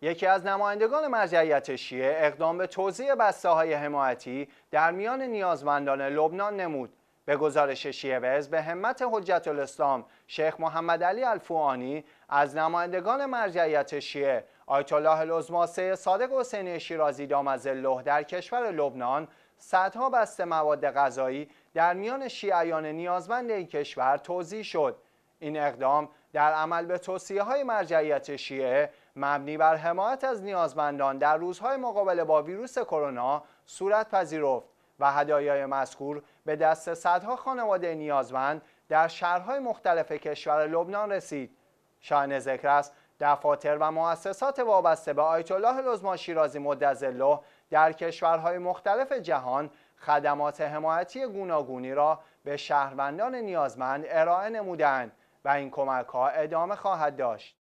یکی از نمایندگان مرجعیت شیعه اقدام به توضیع بسته های حمایتی در میان نیازمندان لبنان نمود به گزارش شیعه وز به همت حجت الاسلام شیخ محمد علی الفوانی از نمایندگان مرجعیت شیعه آیت الله العظما صادق حسینی شیرازی دامز الله در کشور لبنان صدها بسته مواد غذایی در میان شیعیان نیازمند این کشور توضیح شد این اقدام در عمل به توصیه های مرجعیت شیعه مبنی بر حمایت از نیازمندان در روزهای مقابله با ویروس کرونا صورت پذیرفت و هدایای مذکور به دست صدها خانواده نیازمند در شهرهای مختلف کشور لبنان رسید. شاهن ذکر است دفاتر و مؤسسات وابسته به آیت الله لزما شیرازی مدظله در کشورهای مختلف جهان خدمات حمایتی گوناگونی را به شهروندان نیازمند ارائه نمودند. و این کمک ها ادامه خواهد داشت